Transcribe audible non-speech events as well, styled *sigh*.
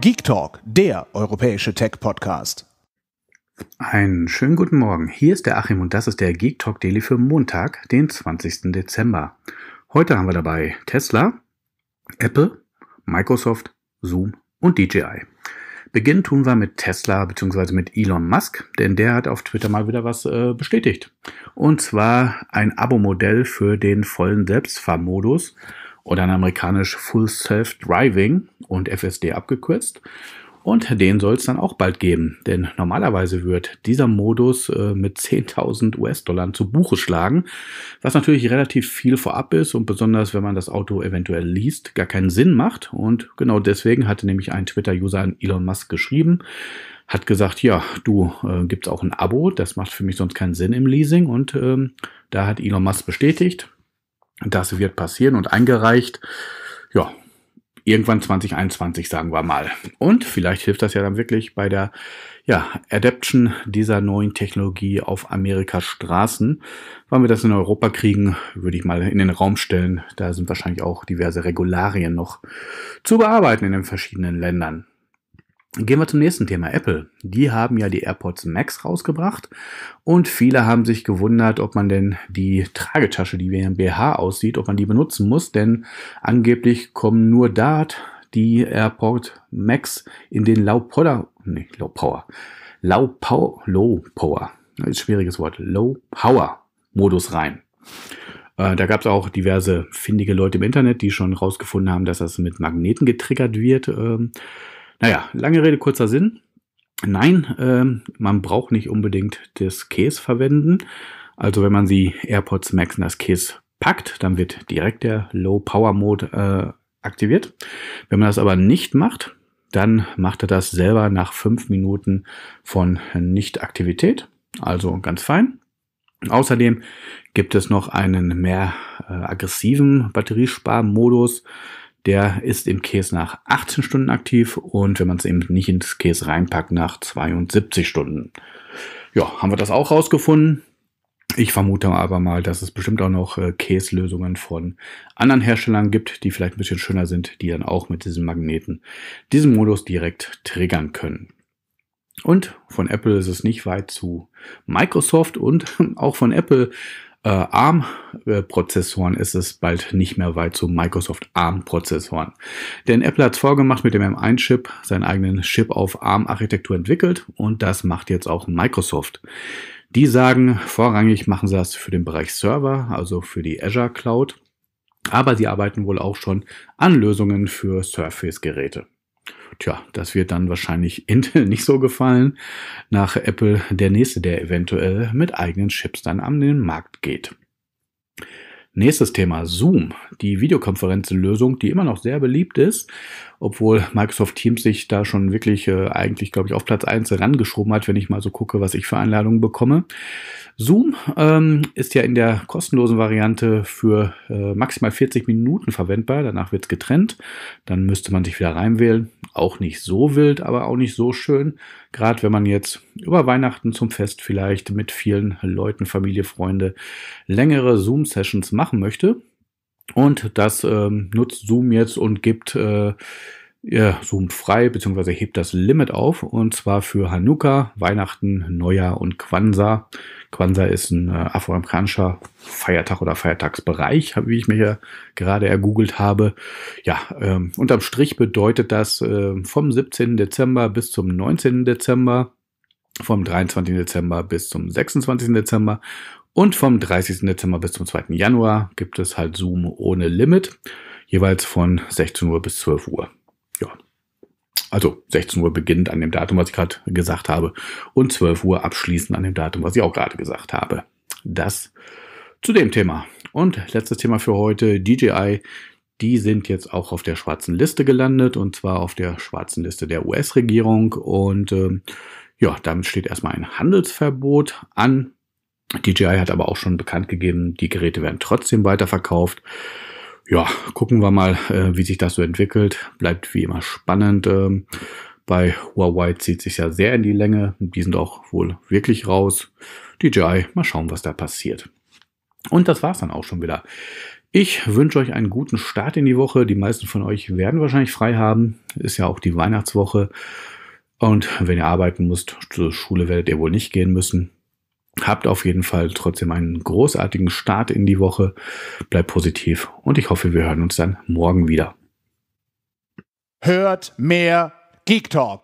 Geek Talk, der europäische Tech-Podcast. Einen schönen guten Morgen. Hier ist der Achim und das ist der Geek Talk Daily für Montag, den 20. Dezember. Heute haben wir dabei Tesla, Apple, Microsoft, Zoom und DJI. Beginn tun wir mit Tesla bzw. mit Elon Musk, denn der hat auf Twitter mal wieder was äh, bestätigt. Und zwar ein Abo-Modell für den vollen Selbstfahrmodus. modus oder in amerikanisch Full Self Driving und FSD abgekürzt. Und den soll es dann auch bald geben, denn normalerweise wird dieser Modus äh, mit 10.000 US-Dollar zu Buche schlagen, was natürlich relativ viel vorab ist und besonders wenn man das Auto eventuell liest, gar keinen Sinn macht. Und genau deswegen hatte nämlich ein Twitter-User an Elon Musk geschrieben, hat gesagt, ja, du äh, gibt's auch ein Abo, das macht für mich sonst keinen Sinn im Leasing. Und ähm, da hat Elon Musk bestätigt, das wird passieren und eingereicht. Ja, irgendwann 2021, sagen wir mal. Und vielleicht hilft das ja dann wirklich bei der ja, Adaption dieser neuen Technologie auf Amerikas Straßen. Wann wir das in Europa kriegen, würde ich mal in den Raum stellen. Da sind wahrscheinlich auch diverse Regularien noch zu bearbeiten in den verschiedenen Ländern. Gehen wir zum nächsten Thema. Apple. Die haben ja die AirPods Max rausgebracht und viele haben sich gewundert, ob man denn die Tragetasche, die wie ein BH aussieht, ob man die benutzen muss, denn angeblich kommen nur dort die AirPods Max in den Low Power, nee, Low Power, Low Power, Low Power, ist schwieriges Wort, Low Power Modus rein. Äh, da gab es auch diverse findige Leute im Internet, die schon rausgefunden haben, dass das mit Magneten getriggert wird. Ähm, naja, lange Rede, kurzer Sinn. Nein, ähm, man braucht nicht unbedingt das Case verwenden. Also wenn man die AirPods Max in das Case packt, dann wird direkt der Low Power Mode äh, aktiviert. Wenn man das aber nicht macht, dann macht er das selber nach fünf Minuten von Nichtaktivität. Also ganz fein. Außerdem gibt es noch einen mehr äh, aggressiven Batteriesparmodus. Der ist im Käse nach 18 Stunden aktiv und wenn man es eben nicht ins Käse reinpackt, nach 72 Stunden. Ja, haben wir das auch rausgefunden. Ich vermute aber mal, dass es bestimmt auch noch äh, lösungen von anderen Herstellern gibt, die vielleicht ein bisschen schöner sind, die dann auch mit diesem Magneten diesen Modus direkt triggern können. Und von Apple ist es nicht weit zu Microsoft und *laughs* auch von Apple äh, ARM-Prozessoren ist es bald nicht mehr weit zu Microsoft ARM-Prozessoren. Denn Apple hat vorgemacht mit dem M1-Chip seinen eigenen Chip auf ARM-Architektur entwickelt und das macht jetzt auch Microsoft. Die sagen, vorrangig machen sie das für den Bereich Server, also für die Azure Cloud, aber sie arbeiten wohl auch schon an Lösungen für Surface-Geräte. Tja, das wird dann wahrscheinlich *laughs* Intel nicht so gefallen. Nach Apple der nächste, der eventuell mit eigenen Chips dann an den Markt geht. Nächstes Thema, Zoom, die Videokonferenzlösung, die immer noch sehr beliebt ist, obwohl Microsoft Teams sich da schon wirklich äh, eigentlich, glaube ich, auf Platz 1 herangeschoben hat, wenn ich mal so gucke, was ich für Einladungen bekomme. Zoom ähm, ist ja in der kostenlosen Variante für äh, maximal 40 Minuten verwendbar, danach wird es getrennt, dann müsste man sich wieder reinwählen auch nicht so wild, aber auch nicht so schön. Gerade wenn man jetzt über Weihnachten zum Fest vielleicht mit vielen Leuten, Familie, Freunde längere Zoom-Sessions machen möchte. Und das ähm, nutzt Zoom jetzt und gibt äh, Ihr zoomt frei bzw. hebt das Limit auf und zwar für Hanukkah, Weihnachten, Neujahr und Kwanzaa. Kwanzaa ist ein äh, afroamerikanischer Feiertag oder Feiertagsbereich, wie ich mir ja gerade ergoogelt habe. Ja, ähm, unterm Strich bedeutet das äh, vom 17. Dezember bis zum 19. Dezember, vom 23. Dezember bis zum 26. Dezember und vom 30. Dezember bis zum 2. Januar gibt es halt Zoom ohne Limit, jeweils von 16 Uhr bis 12 Uhr ja, also 16 Uhr beginnend an dem Datum, was ich gerade gesagt habe, und 12 Uhr abschließend an dem Datum, was ich auch gerade gesagt habe. Das zu dem Thema. Und letztes Thema für heute, DJI. Die sind jetzt auch auf der schwarzen Liste gelandet und zwar auf der schwarzen Liste der US-Regierung. Und ähm, ja, damit steht erstmal ein Handelsverbot an. DJI hat aber auch schon bekannt gegeben, die Geräte werden trotzdem weiterverkauft. verkauft ja, gucken wir mal, äh, wie sich das so entwickelt. Bleibt wie immer spannend. Ähm, bei Huawei zieht sich ja sehr in die Länge. Die sind auch wohl wirklich raus. DJI, mal schauen, was da passiert. Und das war's dann auch schon wieder. Ich wünsche euch einen guten Start in die Woche. Die meisten von euch werden wahrscheinlich frei haben. Ist ja auch die Weihnachtswoche. Und wenn ihr arbeiten müsst, zur Schule werdet ihr wohl nicht gehen müssen. Habt auf jeden Fall trotzdem einen großartigen Start in die Woche. Bleibt positiv und ich hoffe, wir hören uns dann morgen wieder. Hört mehr Geek Talk.